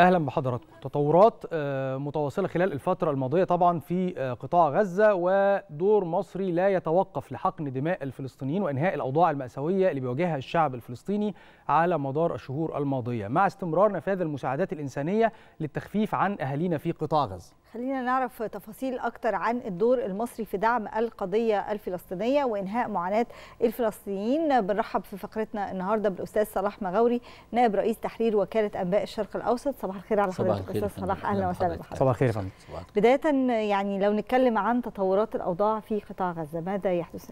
اهلا بحضراتكم تطورات آه، متواصله خلال الفتره الماضيه طبعا في آه، قطاع غزه ودور مصري لا يتوقف لحقن دماء الفلسطينيين وانهاء الاوضاع الماساويه اللي بيواجهها الشعب الفلسطيني على مدار الشهور الماضيه مع استمرار نفاذ المساعدات الانسانيه للتخفيف عن اهالينا في قطاع غزه خلينا نعرف تفاصيل أكتر عن الدور المصري في دعم القضية الفلسطينية وإنهاء معاناة الفلسطينيين بنرحب في فقرتنا النهاردة بالأستاذ صلاح مغاوري نائب رئيس تحرير وكالة أنباء الشرق الأوسط صباح الخير على حضرتك أستاذ صلاح أهلا نعم، وسهلا بحضرتك صباح الخير فندم بداية يعني لو نتكلم عن تطورات الأوضاع في قطاع غزة ماذا يحدث؟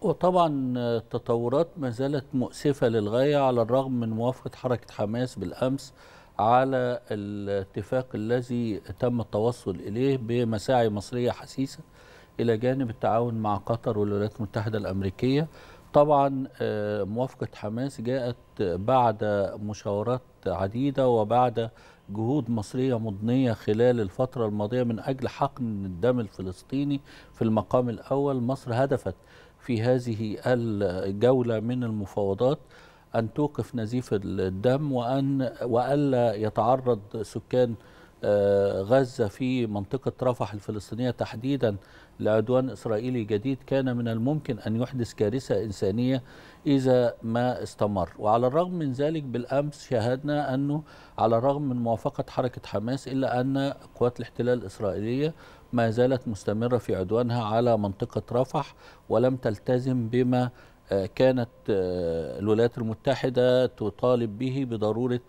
وطبعا التطورات ما زالت مؤسفة للغاية على الرغم من موافقة حركة حماس بالأمس على الاتفاق الذي تم التوصل إليه بمساعي مصرية حسيسة إلى جانب التعاون مع قطر والولايات المتحدة الأمريكية طبعا آه، موافقة حماس جاءت بعد مشاورات عديدة وبعد جهود مصرية مضنية خلال الفترة الماضية من أجل حقن الدم الفلسطيني في المقام الأول مصر هدفت في هذه الجولة من المفاوضات أن توقف نزيف الدم وأن وألا يتعرض سكان آه، غزة في منطقة رفح الفلسطينية تحديدا لعدوان إسرائيلي جديد كان من الممكن أن يحدث كارثة إنسانية إذا ما استمر وعلى الرغم من ذلك بالأمس شاهدنا أنه على الرغم من موافقة حركة حماس إلا أن قوات الاحتلال الإسرائيلية ما زالت مستمرة في عدوانها على منطقة رفح ولم تلتزم بما آه، كانت آه، الولايات المتحدة تطالب به بضرورة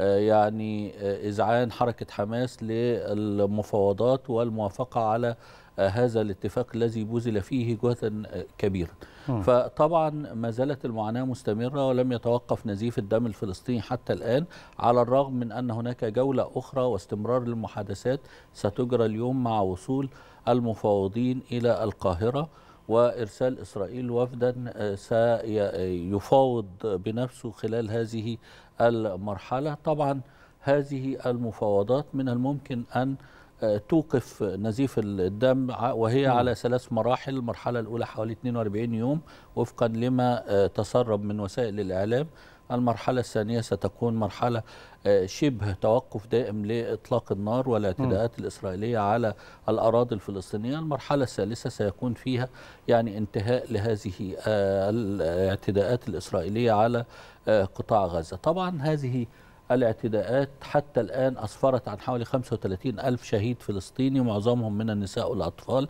آه، يعني إذعان حركة حماس للمفاوضات والموافقة على هذا الاتفاق الذي بوزل فيه جهدا كبيرا فطبعا ما زالت المعاناة مستمرة ولم يتوقف نزيف الدم الفلسطيني حتى الآن على الرغم من أن هناك جولة أخرى واستمرار المحادثات ستجرى اليوم مع وصول المفاوضين إلى القاهرة وإرسال إسرائيل وفدا آه، سيفاوض بنفسه خلال هذه المرحلة طبعا هذه المفاوضات من الممكن أن آه، توقف نزيف الدم وهي نعم. على ثلاث مراحل المرحلة الأولى حوالي 42 يوم وفقا لما آه، تسرب من وسائل الإعلام المرحلة الثانية ستكون مرحلة آه، شبه توقف دائم لإطلاق النار والاعتداءات الإسرائيلية على الأراضي الفلسطينية المرحلة الثالثة سيكون فيها يعني انتهاء لهذه آه، الاعتداءات الإسرائيلية على آه، قطاع غزة طبعا هذه الاعتداءات حتى الآن أسفرت عن حوالي 35 ألف شهيد فلسطيني معظمهم من النساء والأطفال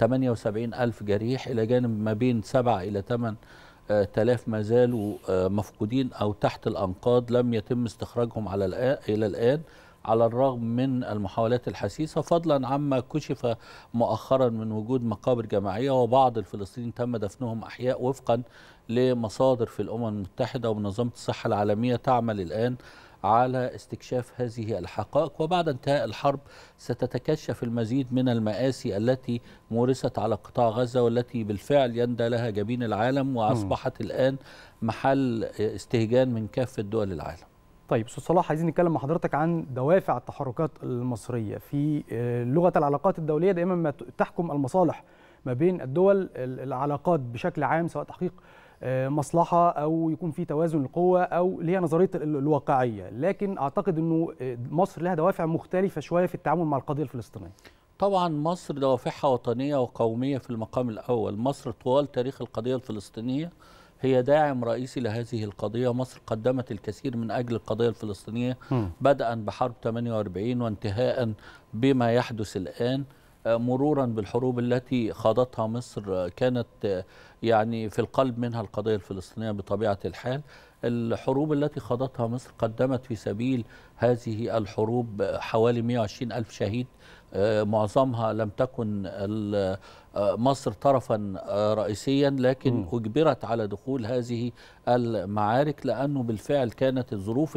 78 ألف جريح إلى جانب ما بين 7 إلى 8 آلاف ما زالوا آه، مفقودين أو تحت الأنقاض لم يتم استخراجهم على الآن إلى الآن على الرغم من المحاولات الحثيثة فضلا عما كشف مؤخرا من وجود مقابر جماعية وبعض الفلسطينيين تم دفنهم أحياء وفقا لمصادر في الأمم المتحدة ومنظمة الصحة العالمية تعمل الآن على استكشاف هذه الحقائق وبعد انتهاء الحرب ستتكشف المزيد من المآسي التي مورست على قطاع غزة والتي بالفعل يندى لها جبين العالم وأصبحت الآن محل استهجان من كافة دول العالم طيب استاذ صلاح عايزين نتكلم مع حضرتك عن دوافع التحركات المصريه في آه، لغه العلاقات الدوليه دائما ما تحكم المصالح ما بين الدول العلاقات بشكل عام سواء تحقيق آه، مصلحه او يكون في توازن القوه او اللي هي نظريه الواقعيه لكن اعتقد انه آه، مصر لها دوافع مختلفه شويه في التعامل مع القضيه الفلسطينيه طبعا مصر دوافعها وطنيه وقوميه في المقام الاول مصر طوال تاريخ القضيه الفلسطينيه هي داعم رئيسي لهذه القضية مصر قدمت الكثير من أجل القضية الفلسطينية بدءا بحرب 48 وانتهاء بما يحدث الآن آه، مرورا بالحروب التي خاضتها مصر آه، كانت آه، يعني في القلب منها القضية الفلسطينية بطبيعة الحال الحروب التي خاضتها مصر قدمت في سبيل هذه الحروب حوالي 120 ألف شهيد معظمها لم تكن مصر طرفا رئيسيا لكن أجبرت على دخول هذه المعارك لأنه بالفعل كانت الظروف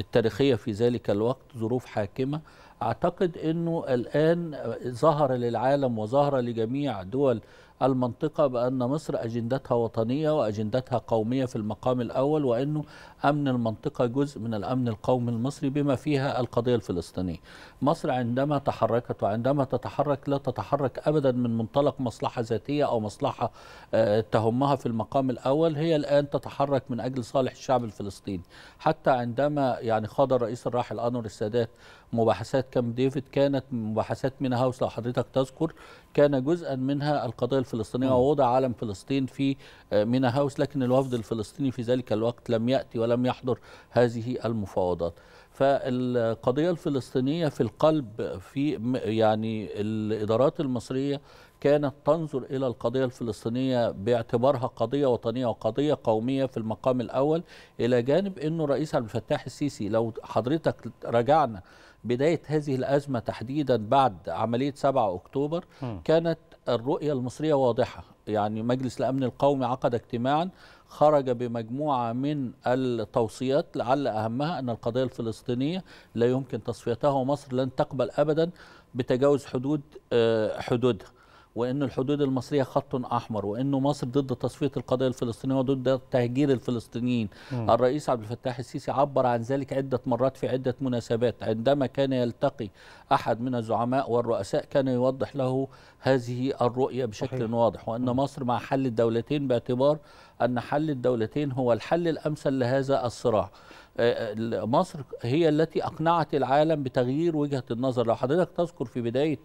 التاريخية في ذلك الوقت ظروف حاكمة اعتقد انه الان ظهر للعالم وظهر لجميع دول المنطقة بأن مصر أجندتها وطنية وأجندتها قومية في المقام الأول وأنه أمن المنطقة جزء من الأمن القومي المصري بما فيها القضية الفلسطينية مصر عندما تحركت وعندما تتحرك لا تتحرك أبدا من منطلق مصلحة ذاتية أو مصلحة آه، تهمها في المقام الأول هي الآن تتحرك من أجل صالح الشعب الفلسطيني حتى عندما يعني خاض الرئيس الراحل أنور السادات مباحثات كامب ديفيد كانت مباحثات هاوس لو حضرتك تذكر كان جزءا منها القضية الفلسطينية ووضع علم فلسطين في آه، مينا هاوس لكن الوفد الفلسطيني في ذلك الوقت لم يأتي ولم يحضر هذه المفاوضات فالقضية الفلسطينية في القلب في يعني الإدارات المصرية كانت تنظر إلى القضية الفلسطينية باعتبارها قضية وطنية وقضية قومية في المقام الأول إلى جانب أنه رئيس عبد الفتاح السيسي لو حضرتك رجعنا بداية هذه الأزمة تحديدا بعد عملية 7 أكتوبر كانت الرؤية المصرية واضحة يعني مجلس الأمن القومي عقد اجتماعا خرج بمجموعة من التوصيات لعل أهمها أن القضية الفلسطينية لا يمكن تصفيتها ومصر لن تقبل أبدا بتجاوز حدود آه، حدودها وأن الحدود المصرية خط أحمر وأنه مصر ضد تصفية القضية الفلسطينية وضد تهجير الفلسطينيين مم. الرئيس عبد الفتاح السيسي عبر عن ذلك عدة مرات في عدة مناسبات عندما كان يلتقي أحد من الزعماء والرؤساء كان يوضح له هذه الرؤية بشكل صحيح. واضح وأن مم. مصر مع حل الدولتين باعتبار أن حل الدولتين هو الحل الأمثل لهذا الصراع آه، آه، مصر هي التي أقنعت العالم بتغيير وجهة النظر لو حضرتك تذكر في بداية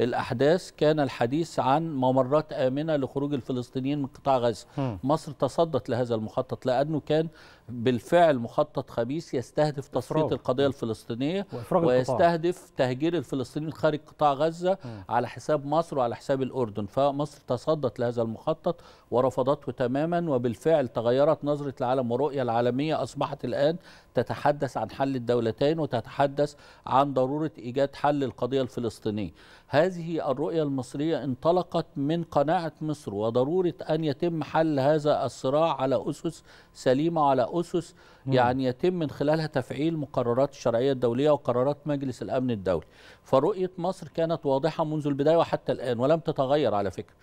الأحداث كان الحديث عن ممرات آمنة لخروج الفلسطينيين من قطاع غزة مصر تصدت لهذا المخطط لأنه كان بالفعل مخطط خبيث يستهدف تصفية القضية الفلسطينية ويستهدف القطاع. تهجير الفلسطينيين خارج قطاع غزة م. على حساب مصر وعلى حساب الأردن فمصر تصدت لهذا المخطط ورفضته تماما وبالفعل تغيرت نظرة العالم ورؤية العالمية أصبحت الآن تتحدث عن حل الدولتين وتتحدث عن ضرورة إيجاد حل القضية الفلسطينية هذه الرؤية المصرية انطلقت من قناعة مصر وضرورة أن يتم حل هذا الصراع على أسس سليمة على أسس يعني يتم من خلالها تفعيل مقررات الشرعية الدولية وقرارات مجلس الأمن الدولي فرؤية مصر كانت واضحة منذ البداية وحتى الآن ولم تتغير على فكرة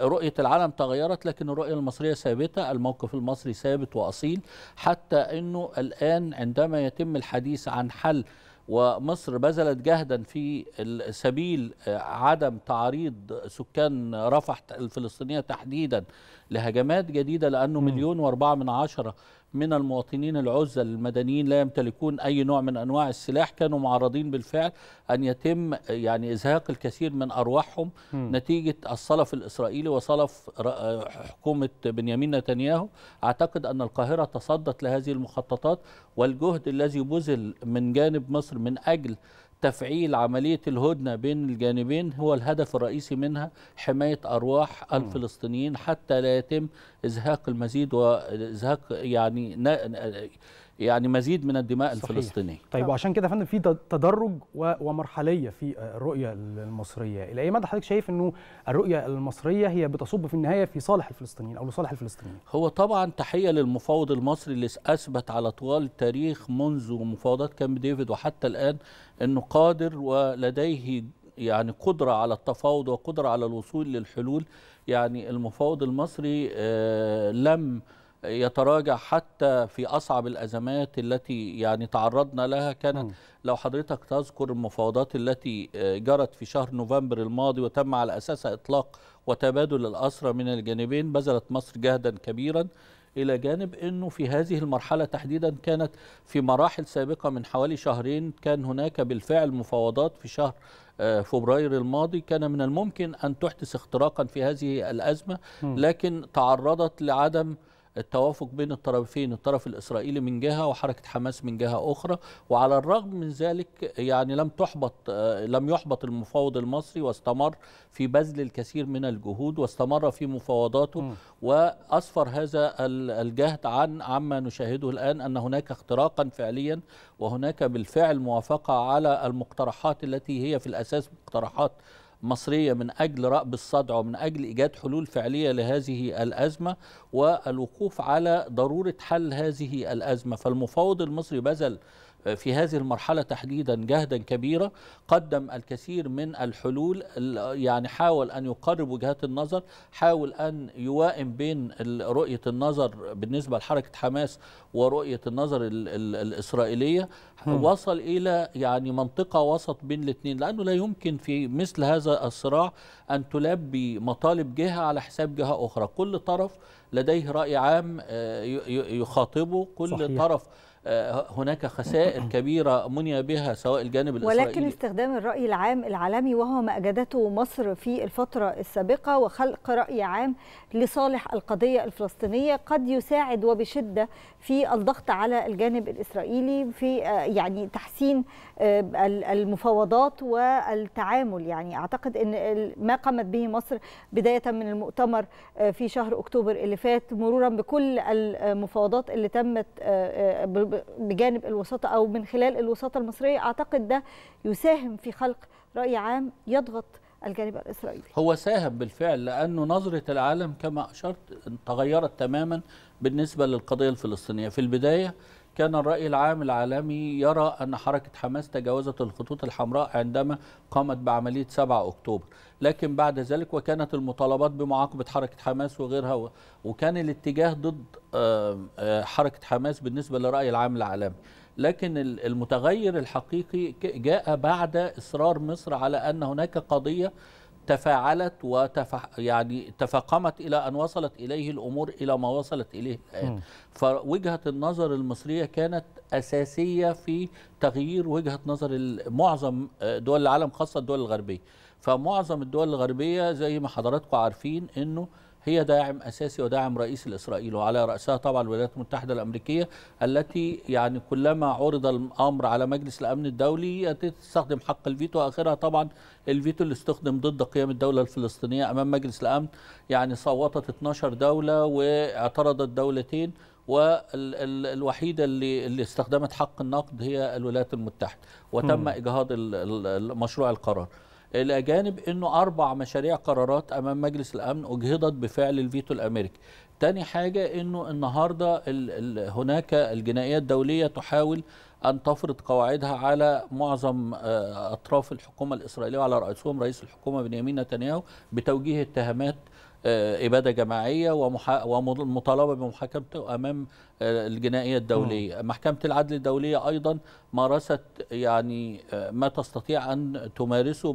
رؤية العالم تغيرت لكن الرؤية المصرية ثابتة الموقف المصري ثابت وأصيل حتى أنه الآن عندما يتم الحديث عن حل ومصر بذلت جهدا في سبيل آه، عدم تعريض سكان رفح الفلسطينية تحديدا لهجمات جديدة لأنه مليون واربعة من عشرة من المواطنين العزل المدنيين لا يمتلكون أي نوع من أنواع السلاح كانوا معرضين بالفعل أن يتم يعني إزهاق الكثير من أرواحهم م. نتيجة الصلف الإسرائيلي وصلف حكومة بنيامين نتنياهو أعتقد أن القاهرة تصدت لهذه المخططات والجهد الذي بذل من جانب مصر من أجل تفعيل عملية الهدنة بين الجانبين هو الهدف الرئيسي منها حماية أرواح الفلسطينيين حتى لا يتم إزهاق المزيد وإزهاق يعني يعني مزيد من الدماء صحيح. الفلسطينيه طيب نعم. وعشان كده يا فندم في تدرج ومرحليه في الرؤيه المصريه الى اي مدى حضرتك شايف انه الرؤيه المصريه هي بتصب في النهايه في صالح الفلسطينيين او لصالح الفلسطينيين هو طبعا تحيه للمفاوض المصري اللي اثبت على طوال التاريخ منذ مفاوضات كامب ديفيد وحتى الان انه قادر ولديه يعني قدرة على التفاوض وقدرة على الوصول للحلول يعني المفاوض المصري آه، لم يتراجع حتى في أصعب الأزمات التي يعني تعرضنا لها كانت لو حضرتك تذكر المفاوضات التي آه، جرت في شهر نوفمبر الماضي وتم على أساسها إطلاق وتبادل الأسرى من الجانبين بذلت مصر جهدا كبيرا إلى جانب أنه في هذه المرحلة تحديدا كانت في مراحل سابقة من حوالي شهرين كان هناك بالفعل مفاوضات في شهر آه، فبراير الماضي كان من الممكن أن تحدث اختراقا في هذه الأزمة لكن تعرضت لعدم التوافق بين الطرفين الطرف الإسرائيلي من جهة وحركة حماس من جهة أخرى وعلى الرغم من ذلك يعني لم تحبط آه، لم يحبط المفاوض المصري واستمر في بذل الكثير من الجهود واستمر في مفاوضاته م. وأسفر هذا الجهد عن عما نشاهده الآن أن هناك اختراقا فعليا وهناك بالفعل موافقة على المقترحات التي هي في الأساس مقترحات مصرية من أجل رأب الصدع ومن أجل إيجاد حلول فعلية لهذه الأزمة والوقوف على ضرورة حل هذه الأزمة فالمفاوض المصري بذل في هذه المرحلة تحديدا جهدا كبيرا قدم الكثير من الحلول يعني حاول أن يقرب وجهات النظر حاول أن يوائم بين رؤية النظر بالنسبة لحركة حماس ورؤية النظر الـ الـ الإسرائيلية هم. وصل إلى يعني منطقة وسط بين الاثنين لأنه لا يمكن في مثل هذا الصراع أن تلبي مطالب جهة على حساب جهة أخرى كل طرف لديه رأي عام آه، يخاطبه كل صحيح. طرف آه، هناك خسائر كبيرة مني بها سواء الجانب الإسرائيلي ولكن استخدام الرأي العام العالمي وهو ما أجدته مصر في الفترة السابقة وخلق رأي عام لصالح القضية الفلسطينية قد يساعد وبشدة في الضغط على الجانب الإسرائيلي في آه، يعني تحسين آه، المفاوضات والتعامل يعني أعتقد أن ما قامت به مصر بداية من المؤتمر آه، في شهر أكتوبر اللي فات مرورا بكل المفاوضات اللي تمت آه، بجانب الوساطة أو من خلال الوساطة المصرية أعتقد ده يساهم في خلق رأي عام يضغط الجانب الإسرائيلي هو ساهم بالفعل لأنه نظرة العالم كما أشرت تغيرت تماما بالنسبة للقضية الفلسطينية في البداية كان الرأي العام العالمي يرى أن حركة حماس تجاوزت الخطوط الحمراء عندما قامت بعملية 7 أكتوبر لكن بعد ذلك وكانت المطالبات بمعاقبة حركة حماس وغيرها وكان الاتجاه ضد حركة حماس بالنسبة للرأي العام العالمي لكن المتغير الحقيقي جاء بعد إصرار مصر على أن هناك قضية تفاعلت وتف يعني تفاقمت الى ان وصلت اليه الامور الى ما وصلت اليه الان فوجهه النظر المصريه كانت اساسيه في تغيير وجهه نظر معظم آه، دول العالم خاصه الدول الغربيه فمعظم الدول الغربيه زي ما حضراتكم عارفين انه هي داعم أساسي وداعم رئيسي لإسرائيل وعلى رأسها طبعا الولايات المتحدة الأمريكية التي يعني كلما عرض الأمر على مجلس الأمن الدولي تستخدم حق الفيتو آخرها طبعا الفيتو اللي استخدم ضد قيام الدولة الفلسطينية أمام مجلس الأمن يعني صوتت 12 دولة واعترضت دولتين والوحيدة اللي, اللي استخدمت حق النقد هي الولايات المتحدة وتم إجهاض مشروع القرار الأجانب أنه أربع مشاريع قرارات أمام مجلس الأمن أجهضت بفعل الفيتو الأمريكي تاني حاجة أنه النهاردة هناك الجنائية الدولية تحاول أن تفرض قواعدها على معظم آه، أطراف الحكومة الإسرائيلية وعلى رئيسهم رئيس الحكومة بنيامين نتنياهو بتوجيه اتهامات آه، إبادة جماعية ومطالبة بمحاكمته أمام آه، الجنائية الدولية محكمة العدل الدولية أيضا مارست يعني آه، ما تستطيع أن تمارسه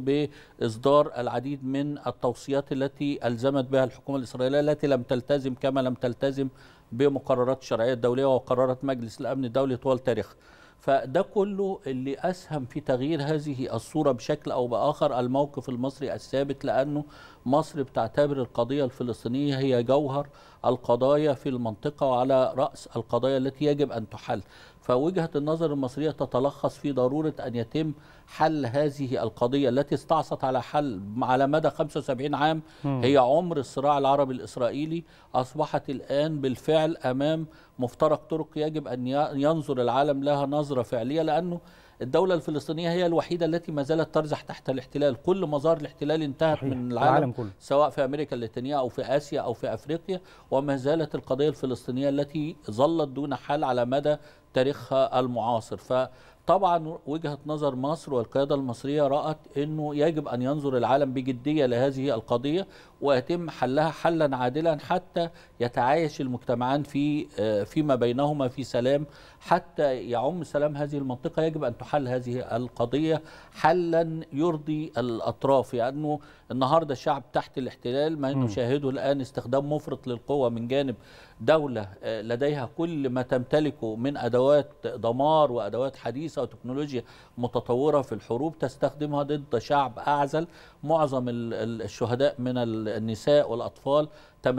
بإصدار العديد من التوصيات التي ألزمت بها الحكومة الإسرائيلية التي لم تلتزم كما لم تلتزم بمقررات الشرعية الدولية وقرارات مجلس الأمن الدولي طوال تاريخها فده كله اللي أسهم في تغيير هذه الصورة بشكل أو بآخر الموقف المصري الثابت لأنه مصر بتعتبر القضية الفلسطينية هي جوهر القضايا في المنطقة وعلى رأس القضايا التي يجب أن تحل فوجهه النظر المصريه تتلخص في ضروره ان يتم حل هذه القضيه التي استعصت على حل على مدى 75 عام هي عمر الصراع العربي الاسرائيلي اصبحت الان بالفعل امام مفترق طرق يجب ان ينظر العالم لها نظره فعليه لانه الدولة الفلسطينية هي الوحيدة التي ما زالت ترزح تحت الاحتلال كل مظاهر الاحتلال انتهت صحيح. من العالم, العالم كله. سواء في أمريكا اللاتينية أو في آسيا أو في أفريقيا وما زالت القضية الفلسطينية التي ظلت دون حل على مدى تاريخها المعاصر ف طبعا وجهه نظر مصر والقياده المصريه رات انه يجب ان ينظر العالم بجديه لهذه القضيه ويتم حلها حلا عادلا حتى يتعايش المجتمعان في آه، فيما بينهما في سلام حتى يعم سلام هذه المنطقة يجب أن تحل هذه القضية حلا يرضي الأطراف لأنه يعني النهاردة الشعب تحت الاحتلال ما نشاهده الآن استخدام مفرط للقوة من جانب دولة آه، لديها كل ما تمتلكه من أدوات دمار وأدوات حديثة وتكنولوجيا متطورة في الحروب تستخدمها ضد شعب أعزل معظم الشهداء من النساء والأطفال 80%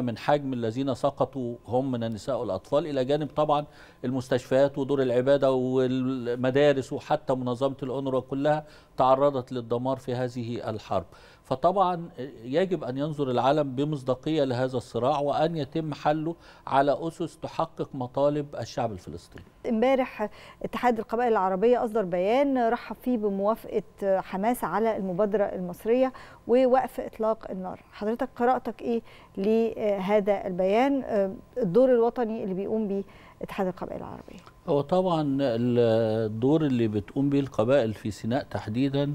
من حجم الذين سقطوا هم من النساء والأطفال إلى جانب طبعا المستشفيات ودور العبادة والمدارس وحتى منظمة الأونروا كلها تعرضت للدمار في هذه الحرب فطبعا يجب أن ينظر العالم بمصداقية لهذا الصراع وأن يتم حله على أسس تحقق مطالب الشعب الفلسطيني امبارح اتحاد القبائل العربية أصدر بيان رحب فيه بموافقة حماس على المبادرة المصرية ووقف إطلاق النار حضرتك قراءتك إيه لهذا البيان الدور الوطني اللي بيقوم به اتحاد القبائل العربية هو طبعا الدور اللي بتقوم به القبائل في سيناء تحديداً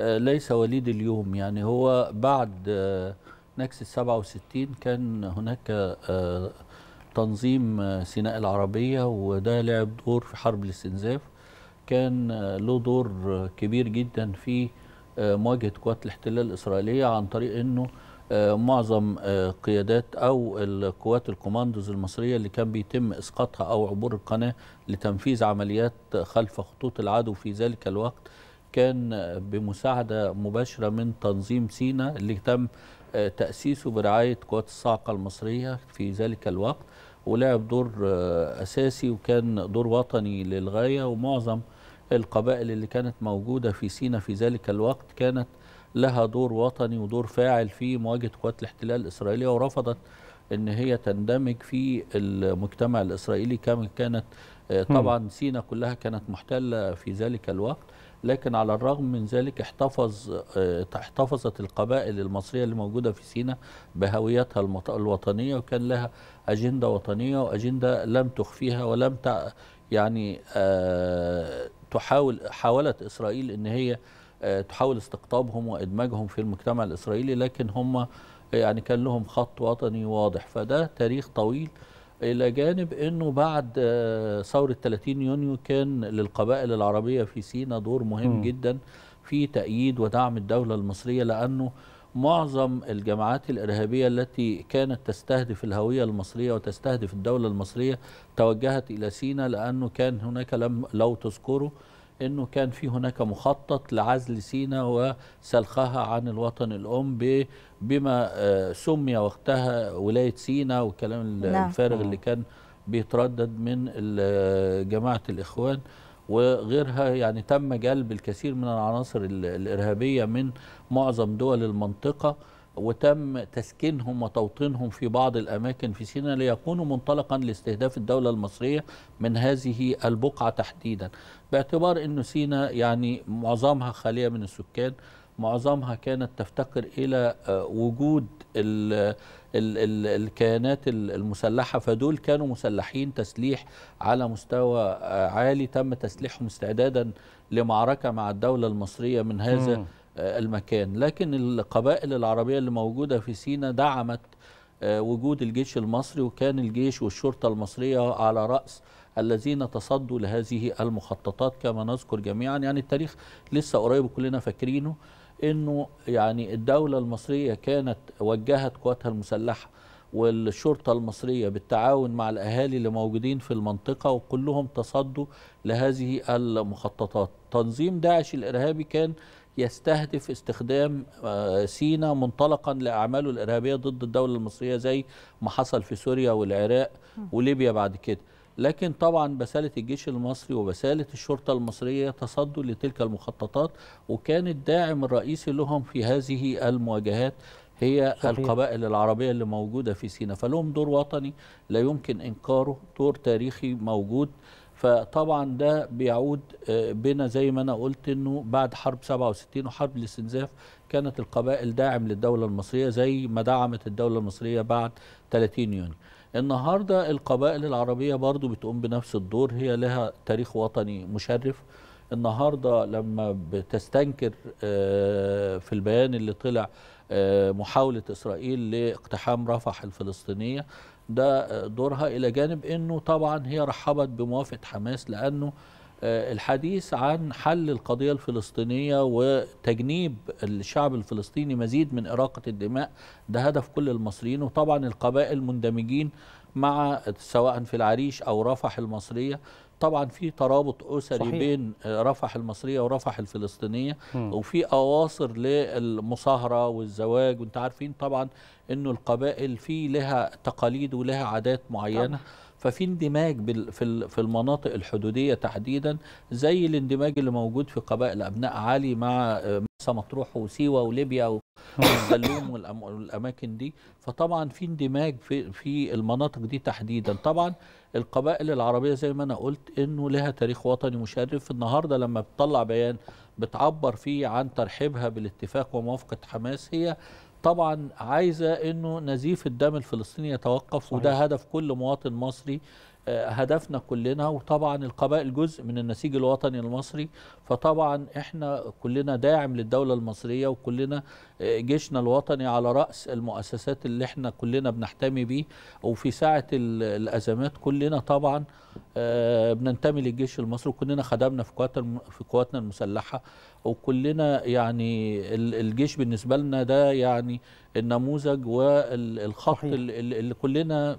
آه، ليس وليد اليوم يعني هو بعد آه، نكسة 67 كان هناك آه، تنظيم سيناء العربية وده لعب دور في حرب الاستنزاف كان له دور كبير جدا في مواجهة قوات الاحتلال الإسرائيلية عن طريق أنه معظم قيادات أو القوات الكوماندوز المصرية اللي كان بيتم إسقاطها أو عبور القناة لتنفيذ عمليات خلف خطوط العدو في ذلك الوقت كان بمساعدة مباشرة من تنظيم سينا اللي تم آه، تأسيسه برعاية قوات الصاعقة المصرية في ذلك الوقت ولعب دور آه، أساسي وكان دور وطني للغاية ومعظم القبائل اللي كانت موجودة في سينا في ذلك الوقت كانت لها دور وطني ودور فاعل في مواجهة قوات الاحتلال الإسرائيلية ورفضت ان هي تندمج في المجتمع الاسرائيلي كما كانت آه، طبعا سينا كلها كانت محتله في ذلك الوقت لكن على الرغم من ذلك احتفظ آه، احتفظت القبائل المصريه اللي موجوده في سينا بهويتها الوطنيه وكان لها اجنده وطنيه واجنده لم تخفيها ولم ت يعني آه، تحاول حاولت اسرائيل ان هي آه، تحاول استقطابهم وادماجهم في المجتمع الاسرائيلي لكن هم يعني كان لهم خط وطني واضح فده تاريخ طويل إلى جانب أنه بعد آه، ثورة 30 يونيو كان للقبائل العربية في سينا دور مهم م. جدا في تأييد ودعم الدولة المصرية لأنه معظم الجماعات الإرهابية التي كانت تستهدف الهوية المصرية وتستهدف الدولة المصرية توجهت إلى سينا لأنه كان هناك لم لو تذكروا انه كان في هناك مخطط لعزل سينا وسلخها عن الوطن الام بما آه، سمي وقتها ولايه سينا والكلام نعم. الفارغ اللي كان بيتردد من جماعه الاخوان وغيرها يعني تم جلب الكثير من العناصر الارهابيه من معظم دول المنطقه وتم تسكينهم وتوطينهم في بعض الأماكن في سيناء ليكونوا منطلقا لاستهداف الدولة المصرية من هذه البقعة تحديدا باعتبار أن سيناء يعني معظمها خالية من السكان معظمها كانت تفتقر إلى آه، وجود ال ال الكيانات المسلحة فدول كانوا مسلحين تسليح على مستوى آه، عالي تم تسليحهم استعدادا لمعركة مع الدولة المصرية من هذا م. آه، المكان لكن القبائل العربية اللي موجودة في سينا دعمت آه، وجود الجيش المصري وكان الجيش والشرطة المصرية على رأس الذين تصدوا لهذه المخططات كما نذكر جميعا يعني التاريخ لسه قريب كلنا فاكرينه انه يعني الدولة المصرية كانت وجهت قواتها المسلحة والشرطة المصرية بالتعاون مع الأهالي اللي موجودين في المنطقة وكلهم تصدوا لهذه المخططات تنظيم داعش الإرهابي كان يستهدف استخدام آه، سينا منطلقا لاعماله الارهابيه ضد الدوله المصريه زي ما حصل في سوريا والعراق وليبيا بعد كده لكن طبعا بسالة الجيش المصري وبسالة الشرطة المصرية تصدوا لتلك المخططات وكان الداعم الرئيسي لهم في هذه المواجهات هي صحيح. القبائل العربية اللي موجودة في سيناء فلهم دور وطني لا يمكن إنكاره دور تاريخي موجود فطبعا ده بيعود آه، بنا زي ما انا قلت انه بعد حرب 67 وحرب الاستنزاف كانت القبائل داعم للدوله المصريه زي ما دعمت الدوله المصريه بعد 30 يونيو النهارده القبائل العربيه برضو بتقوم بنفس الدور هي لها تاريخ وطني مشرف النهارده لما بتستنكر آه، في البيان اللي طلع آه، محاوله اسرائيل لاقتحام رفح الفلسطينيه ده دورها إلى جانب أنه طبعا هي رحبت بموافقة حماس لأنه آه، الحديث عن حل القضية الفلسطينية وتجنيب الشعب الفلسطيني مزيد من إراقة الدماء ده هدف كل المصريين وطبعا القبائل مندمجين مع سواء في العريش أو رفح المصرية طبعا في ترابط أسري صحيح. بين آه، رفح المصرية ورفح الفلسطينية م. وفي أواصر للمصاهرة والزواج وانت عارفين طبعا انه القبائل في لها تقاليد ولها عادات معينه طبعا. ففي اندماج في المناطق الحدوديه تحديدا زي الاندماج اللي موجود في قبائل ابناء علي مع مرسى مطروح وسيوه وليبيا والسلوم والاماكن دي فطبعا في اندماج في في المناطق دي تحديدا طبعا القبائل العربيه زي ما انا قلت انه لها تاريخ وطني مشرف النهارده لما بتطلع بيان بتعبر فيه عن ترحيبها بالاتفاق وموافقه حماس هي طبعا عايزه انه نزيف الدم الفلسطيني يتوقف صحيح. وده هدف كل مواطن مصري آه، هدفنا كلنا وطبعا القبائل جزء من النسيج الوطني المصري فطبعا احنا كلنا داعم للدولة المصرية وكلنا جيشنا الوطني على رأس المؤسسات اللي احنا كلنا بنحتمي بيه وفي ساعة الأزمات كلنا طبعا آه، بننتمي للجيش المصري وكلنا خدمنا في قواتنا في قواتنا المسلحة وكلنا يعني الجيش بالنسبة لنا ده يعني النموذج والخط صحيح. اللي كلنا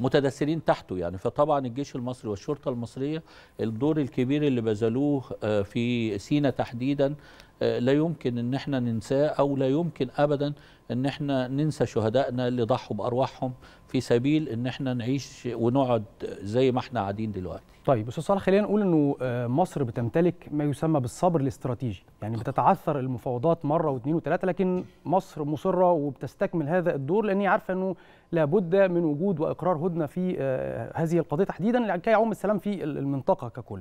متدثرين تحته يعني فطبعا الجيش المصري والشرطة المصرية الدور الكبير اللي بذلوه آه، في سينا تحديدا لا يمكن ان احنا ننساه او لا يمكن ابدا ان احنا ننسى شهدائنا اللي ضحوا بارواحهم في سبيل ان احنا نعيش ونقعد زي ما احنا قاعدين دلوقتي. طيب استاذ صالح خلينا نقول انه آه، مصر بتمتلك ما يسمى بالصبر الاستراتيجي، يعني بتتعثر المفاوضات مره واثنين وثلاثه لكن مصر مصره وبتستكمل هذا الدور لان هي عارفه انه لابد من وجود واقرار هدنه في آه، هذه القضيه تحديدا لكي يعم السلام في المنطقه ككل.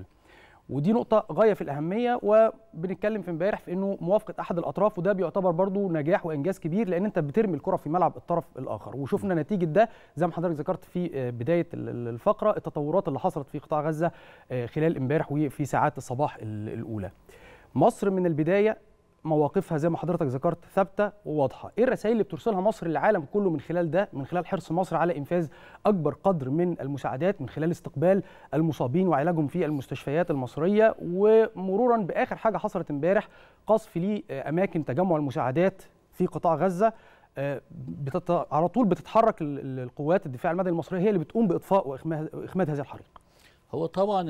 ودي نقطه غايه في الاهميه وبنتكلم في امبارح في انه موافقه احد الاطراف وده بيعتبر برضو نجاح وانجاز كبير لان انت بترمي الكره في ملعب الطرف الاخر وشفنا نتيجه ده زي ما حضرتك ذكرت في آه، بدايه الفقره التطورات اللي حصلت في قطاع غزه آه، خلال امبارح وفي ساعات الصباح الاولى مصر من البدايه مواقفها زي ما حضرتك ذكرت ثابته وواضحه ايه الرسائل اللي بترسلها مصر للعالم كله من خلال ده من خلال حرص مصر على انفاذ اكبر قدر من المساعدات من خلال استقبال المصابين وعلاجهم في المستشفيات المصريه ومرورا باخر حاجه حصلت امبارح قصف لاماكن تجمع المساعدات في قطاع غزه آه، بتت... على طول بتتحرك القوات الدفاع المدني المصريه هي اللي بتقوم باطفاء واخماد هذا الحريق هو طبعا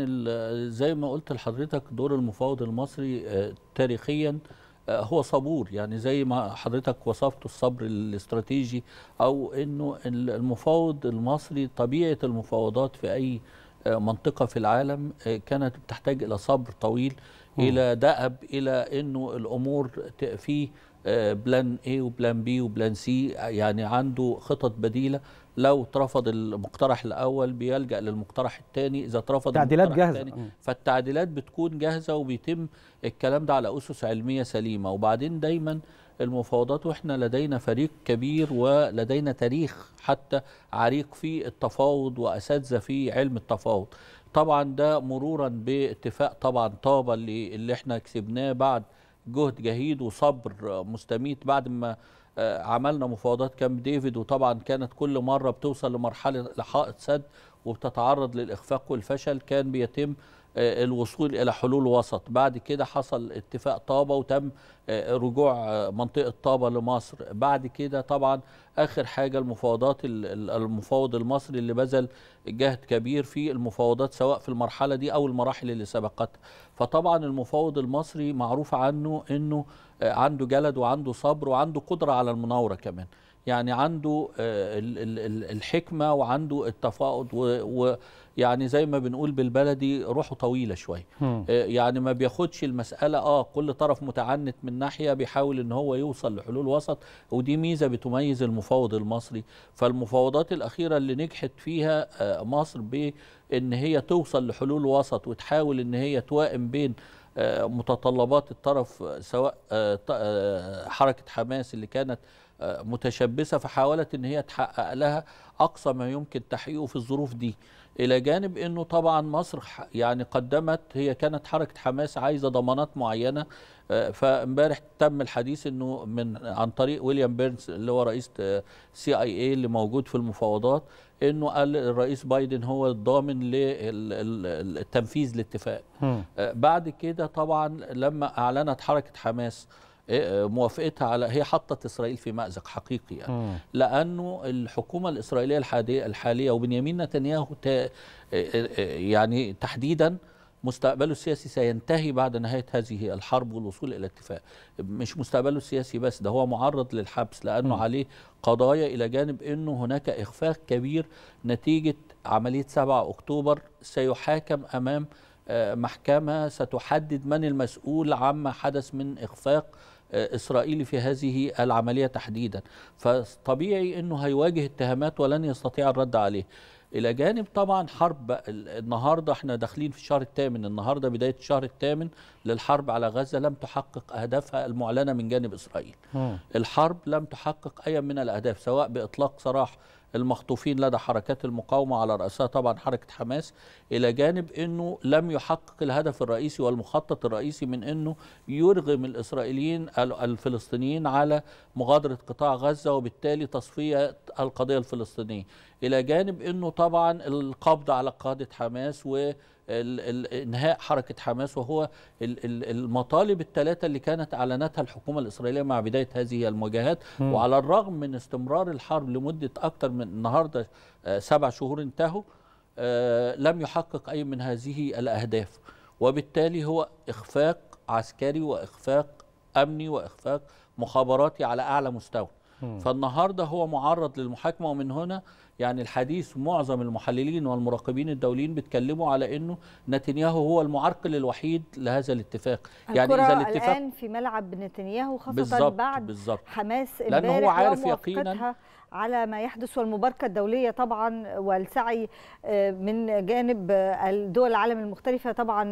زي ما قلت لحضرتك دور المفاوض المصري آه، تاريخيا آه، هو صبور يعني زي ما حضرتك وصفت الصبر الاستراتيجي او انه المفاوض المصري طبيعه المفاوضات في اي آه، منطقه في العالم آه، كانت بتحتاج الى صبر طويل الى دأب الى انه الامور فيه آه، بلان اي وبلان بي وبلان سي يعني عنده خطط بديلة لو اترفض المقترح الأول بيلجأ للمقترح الثاني إذا اترفض التعديلات جاهزة فالتعديلات بتكون جاهزة وبيتم الكلام ده على أسس علمية سليمة وبعدين دايما المفاوضات واحنا لدينا فريق كبير ولدينا تاريخ حتى عريق في التفاوض وأساتذة في علم التفاوض طبعا ده مرورا باتفاق طبعا طابة اللي احنا كسبناه بعد جهد جهيد وصبر مستميت بعد ما آه، عملنا مفاوضات كامب ديفيد وطبعا كانت كل مره بتوصل لمرحله لحائط سد وبتتعرض للاخفاق والفشل كان بيتم آه، الوصول الى حلول وسط بعد كده حصل اتفاق طابه وتم آه، رجوع آه، منطقه طابه لمصر بعد كده طبعا اخر حاجه المفاوضات المفاوض المصري اللي بذل جهد كبير في المفاوضات سواء في المرحله دي او المراحل اللي سبقتها فطبعا المفاوض المصري معروف عنه انه عنده جلد وعنده صبر وعنده قدره على المناوره كمان يعني عنده الحكمه وعنده التفاوض و يعني زي ما بنقول بالبلدي روحه طويله شويه آه، يعني ما بياخدش المساله اه كل طرف متعنت من ناحيه بيحاول ان هو يوصل لحلول وسط ودي ميزه بتميز المفاوض المصري فالمفاوضات الاخيره اللي نجحت فيها آه، مصر بان هي توصل لحلول وسط وتحاول ان هي توائم بين آه، متطلبات الطرف سواء حركة حماس اللي كانت متشبثة فحاولت أن هي تحقق لها أقصى ما يمكن تحقيقه في الظروف دي الى جانب انه طبعا مصر يعني قدمت هي كانت حركه حماس عايزه ضمانات معينه آه، فامبارح تم الحديث انه من عن طريق ويليام بيرنز اللي هو رئيس سي اي اي اللي موجود في المفاوضات انه قال الرئيس بايدن هو الضامن للتنفيذ الاتفاق آه، بعد كده طبعا لما اعلنت حركه حماس إيه، آه، موافقتها على هي حطت اسرائيل في مازق حقيقي يعني لانه الحكومه الاسرائيليه الحاليه وبنيامين نتنياهو آه، آه، يعني تحديدا مستقبله السياسي سينتهي بعد نهاية هذه الحرب والوصول إلى اتفاق مش مستقبله السياسي بس ده هو معرض للحبس لأنه م. عليه قضايا إلى جانب أنه هناك إخفاق كبير نتيجة عملية 7 أكتوبر سيحاكم أمام محكمة ستحدد من المسؤول عما حدث من إخفاق آه، إسرائيلي في هذه العملية تحديدا فطبيعي أنه هيواجه اتهامات ولن يستطيع الرد عليه إلى جانب طبعا حرب النهاردة احنا داخلين في الشهر الثامن النهاردة بداية الشهر الثامن للحرب على غزة لم تحقق أهدافها المعلنة من جانب إسرائيل م. الحرب لم تحقق أي من الأهداف سواء بإطلاق سراح المخطوفين لدى حركات المقاومة على رأسها طبعا حركة حماس إلى جانب أنه لم يحقق الهدف الرئيسي والمخطط الرئيسي من أنه يرغم الإسرائيليين الفلسطينيين على مغادرة قطاع غزة وبالتالي تصفية القضية الفلسطينية الى جانب انه طبعا القبض على قاده حماس و انهاء حركه حماس وهو المطالب الثلاثه اللي كانت اعلنتها الحكومه الاسرائيليه مع بدايه هذه المواجهات وعلى الرغم من استمرار الحرب لمده اكثر من النهارده آه، سبع شهور انتهوا آه، لم يحقق اي من هذه الاهداف وبالتالي هو اخفاق عسكري واخفاق امني واخفاق مخابراتي على اعلى مستوى فالنهارده هو معرض للمحاكمه ومن هنا يعني الحديث معظم المحللين والمراقبين الدوليين بيتكلموا على انه نتنياهو هو المعرقل الوحيد لهذا الاتفاق يعني اذا الاتفاق الان في ملعب نتنياهو خاصه بالزبط بعد بالزبط حماس لانه هو عارف يقينا على ما يحدث والمباركة الدولية طبعا والسعي آه، من جانب آه، الدول العالم المختلفة طبعا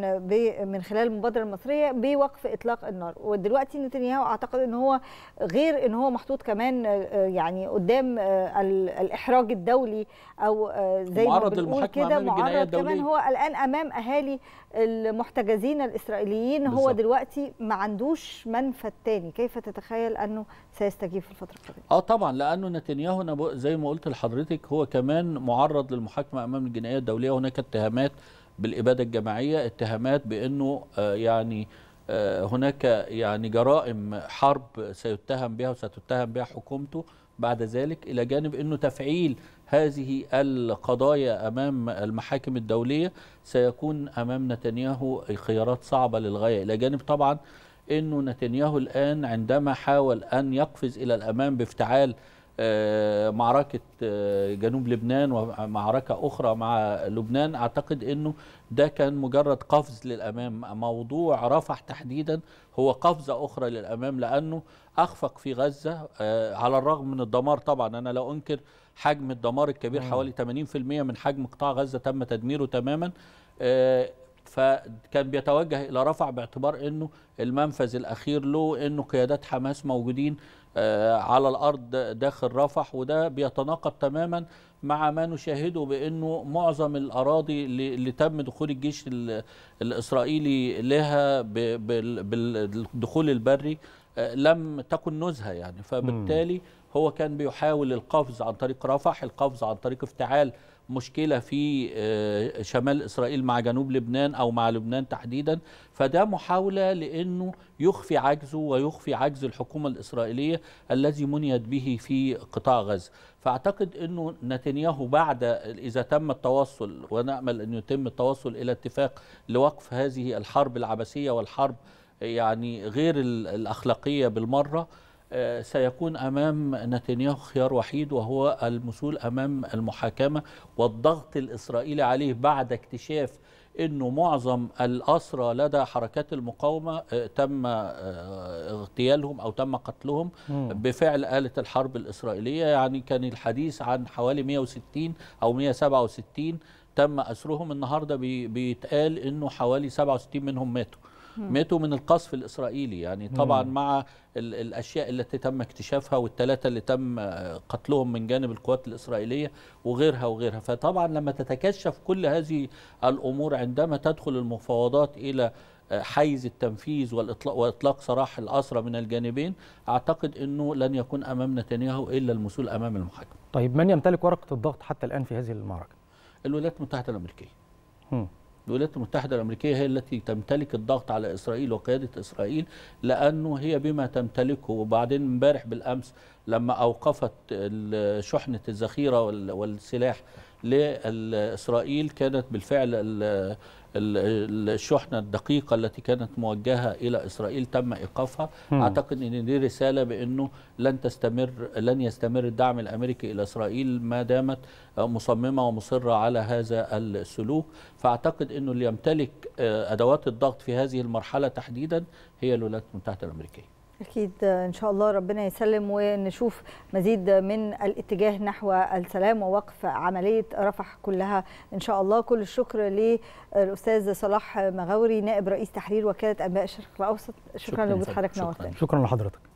من خلال المبادرة المصرية بوقف إطلاق النار ودلوقتي نتنياهو أعتقد أن هو غير أن هو محطوط كمان آه، يعني قدام الإحراج الدولي أو زي ما بنقول كده معرض كمان هو الآن أمام أهالي المحتجزين الإسرائيليين بالزبط. هو دلوقتي ما عندوش منفذ تاني كيف تتخيل أنه سيستجيب في الفترة القادمة؟ اه طبعا لأنه نتنياهو نتنياهو أنا زي ما قلت لحضرتك هو كمان معرض للمحاكمة أمام الجنائية الدولية هناك اتهامات بالإبادة الجماعية اتهامات بأنه آه، يعني آه، هناك يعني جرائم حرب سيتهم بها وستتهم بها حكومته بعد ذلك إلى جانب أنه تفعيل هذه القضايا أمام المحاكم الدولية سيكون أمام نتنياهو خيارات صعبة للغاية إلى جانب طبعا أنه نتنياهو الآن عندما حاول أن يقفز إلى الأمام بافتعال آه، معركة آه، جنوب لبنان ومعركة أخرى مع لبنان أعتقد أنه ده كان مجرد قفز للأمام موضوع رفح تحديدا هو قفزة أخرى للأمام لأنه أخفق في غزة آه، على الرغم من الدمار طبعا أنا لا أنكر حجم الدمار الكبير حوالي 80% من حجم قطاع غزة تم تدميره تماما فكان بيتوجه الى رفع باعتبار انه المنفذ الاخير له انه قيادات حماس موجودين آه، على الارض داخل رفح وده بيتناقض تماما مع ما نشاهده بانه معظم الاراضي اللي تم دخول الجيش الاسرائيلي لها بالدخول البري آه، لم تكن نزهه يعني فبالتالي هو كان بيحاول القفز عن طريق رفح القفز عن طريق افتعال مشكله في آه، شمال اسرائيل مع جنوب لبنان او مع لبنان تحديدا فده محاوله لانه يخفي عجزه ويخفي عجز الحكومه الاسرائيليه الذي منيت به في قطاع غزه فاعتقد انه نتنياهو بعد اذا تم التوصل ونامل انه يتم التوصل الى اتفاق لوقف هذه الحرب العبثيه والحرب يعني غير الاخلاقيه بالمره سيكون امام نتنياهو خيار وحيد وهو المثول امام المحاكمه والضغط الاسرائيلي عليه بعد اكتشاف انه معظم الاسرى لدى حركات المقاومه آه، تم آه، اغتيالهم او تم قتلهم بفعل آلة الحرب الاسرائيليه يعني كان الحديث عن حوالي 160 او 167 تم اسرهم النهارده بيتقال انه حوالي 67 منهم ماتوا ماتوا من القصف الإسرائيلي يعني طبعا مع الأشياء التي تم اكتشافها والثلاثة اللي تم آه، قتلهم من جانب القوات الإسرائيلية وغيرها وغيرها فطبعا لما تتكشف كل هذه الأمور عندما تدخل المفاوضات إلى آه، حيز التنفيذ والإطلاق وإطلاق سراح الأسرى من الجانبين أعتقد أنه لن يكون أمام نتنياهو إلا المسؤول أمام المحاكم طيب من يمتلك ورقة الضغط حتى الآن في هذه المعركة؟ الولايات المتحدة الأمريكية الولايات المتحدة الأمريكية هي التي تمتلك الضغط على إسرائيل وقيادة إسرائيل لأنه هي بما تمتلكه وبعدين امبارح بالأمس لما أوقفت شحنة الذخيرة والسلاح لإسرائيل كانت بالفعل الشحنة الدقيقة التي كانت موجهة إلى إسرائيل تم إيقافها م. أعتقد أن دي رسالة بأنه لن تستمر لن يستمر الدعم الأمريكي إلى إسرائيل ما دامت مصممة ومصرة على هذا السلوك فأعتقد أنه اللي يمتلك أدوات الضغط في هذه المرحلة تحديدا هي الولايات المتحدة الأمريكية أكيد إن شاء الله ربنا يسلم ونشوف مزيد من الاتجاه نحو السلام ووقف عملية رفح كلها إن شاء الله كل الشكر للأستاذ صلاح مغاوري نائب رئيس تحرير وكالة أنباء الشرق الأوسط شكرا, شكرا لوجود حضرتك شكرا لحضرتك